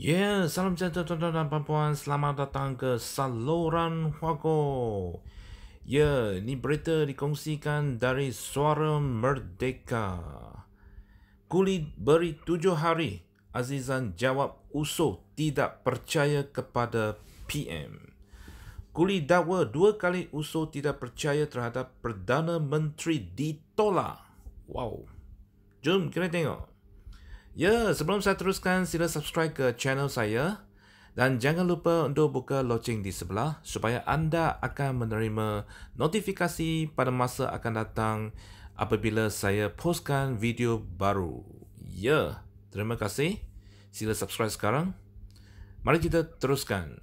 Yeah, salam sejahtera tuan-tuan dan puan-puan. Selamat datang ke Saluran Huago. Yeah, ni berita dikongsikan dari Suara Merdeka. Kulit beri tujuh hari. Azizan jawab USO tidak percaya kepada PM. Kuli dakwa dua kali USO tidak percaya terhadap Perdana Menteri ditolak. Wow. Jom kita tengok. Ya, sebelum saya teruskan, sila subscribe ke channel saya dan jangan lupa untuk buka loceng di sebelah supaya anda akan menerima notifikasi pada masa akan datang apabila saya postkan video baru. Ya, terima kasih. Sila subscribe sekarang. Mari kita teruskan.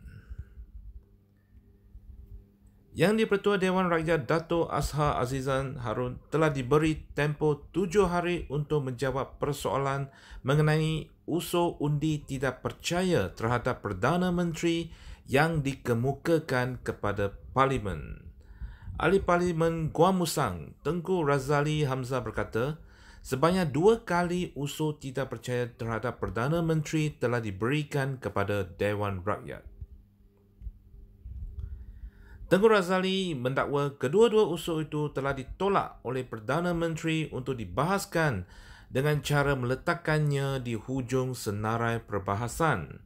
Yang di-Pertua Dewan Rakyat Dato' Azhar Azizan Harun telah diberi tempoh tujuh hari untuk menjawab persoalan mengenai usul undi tidak percaya terhadap Perdana Menteri yang dikemukakan kepada Parlimen. Ahli Parlimen Guam Musang, Tengku Razali Hamzah berkata, sebanyak dua kali usul tidak percaya terhadap Perdana Menteri telah diberikan kepada Dewan Rakyat. Tengku Razali mendakwa kedua-dua usul itu telah ditolak oleh Perdana Menteri untuk dibahaskan dengan cara meletakkannya di hujung senarai perbahasan.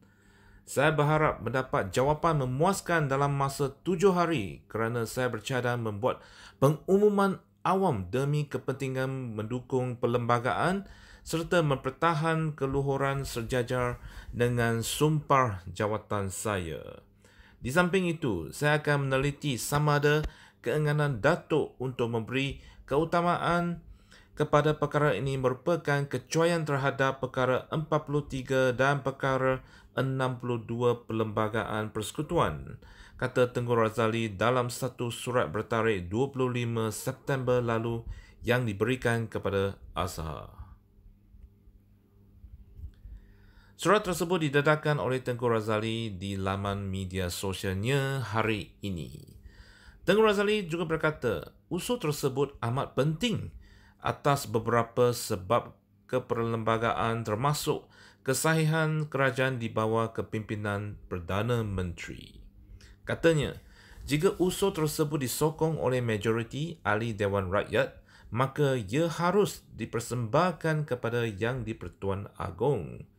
Saya berharap mendapat jawapan memuaskan dalam masa tujuh hari kerana saya bercadang membuat pengumuman awam demi kepentingan mendukung perlembagaan serta mempertahankan keluhuran sejajar dengan sumpah jawatan saya. Di samping itu, saya akan meneliti sama ada keenganan Datuk untuk memberi keutamaan kepada perkara ini merupakan kecuaian terhadap perkara 43 dan perkara 62 Perlembagaan Persekutuan, kata Tengku Razali dalam satu surat bertarikh 25 September lalu yang diberikan kepada Azhar. Surat tersebut didedahkan oleh Tengku Razali di laman media sosialnya hari ini. Tengku Razali juga berkata, usul tersebut amat penting atas beberapa sebab keperlembagaan termasuk kesahihan kerajaan di bawah kepimpinan Perdana Menteri. Katanya, jika usul tersebut disokong oleh majoriti ahli Dewan Rakyat, maka ia harus dipersembahkan kepada Yang di-Pertuan Agong.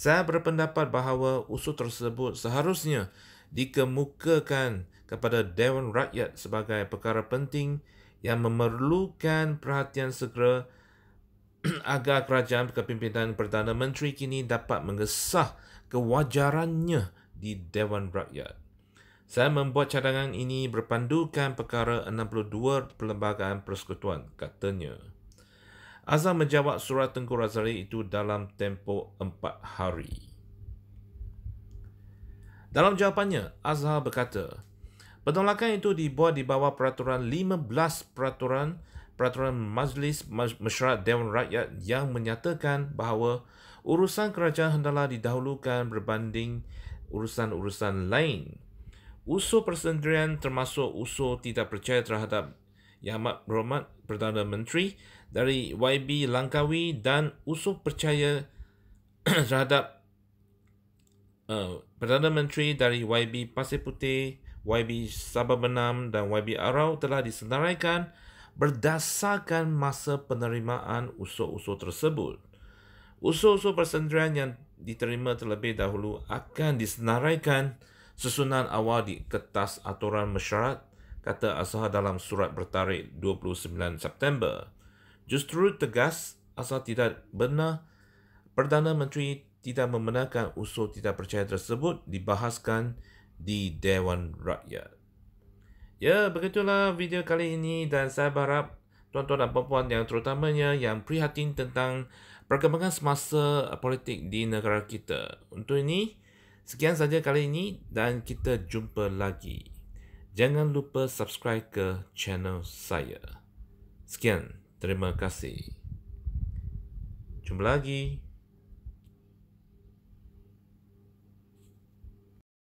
Saya berpendapat bahawa usul tersebut seharusnya dikemukakan kepada Dewan Rakyat sebagai perkara penting yang memerlukan perhatian segera agar kerajaan kepimpinan Perdana Menteri kini dapat mengesah kewajarannya di Dewan Rakyat. Saya membuat cadangan ini berpandukan perkara 62 Perlembagaan Persekutuan, katanya. Azam menjawab surat Tengku Razali itu dalam tempoh empat hari. Dalam jawapannya, Azhar berkata, penolakan itu dibuat di bawah peraturan 15 peraturan peraturan Majlis Mesyuarat Dewan Rakyat yang menyatakan bahawa urusan kerajaan hendalah didahulukan berbanding urusan-urusan lain. Usul persendirian termasuk usul tidak percaya terhadap Yahmat Rahmat Perdana Menteri dari YB Langkawi dan usul percaya terhadap uh, Perdana Menteri dari YB Pasir Putih, YB Sabah Benam dan YB Arau telah disenaraikan berdasarkan masa penerimaan usul-usul tersebut. Usul-usul persendirian yang diterima terlebih dahulu akan disenaraikan susunan awal di kertas aturan mesyuarat kata Asahar dalam surat bertarik 29 September justru tegas asal tidak benar Perdana Menteri tidak membenarkan usul tidak percaya tersebut dibahaskan di Dewan Rakyat. Ya, begitulah video kali ini dan saya berharap tuan-tuan dan puan-puan yang terutamanya yang prihatin tentang perkembangan semasa politik di negara kita. Untuk ini, sekian saja kali ini dan kita jumpa lagi. Jangan lupa subscribe ke channel saya. Sekian. Terima kasih. Jumpa lagi.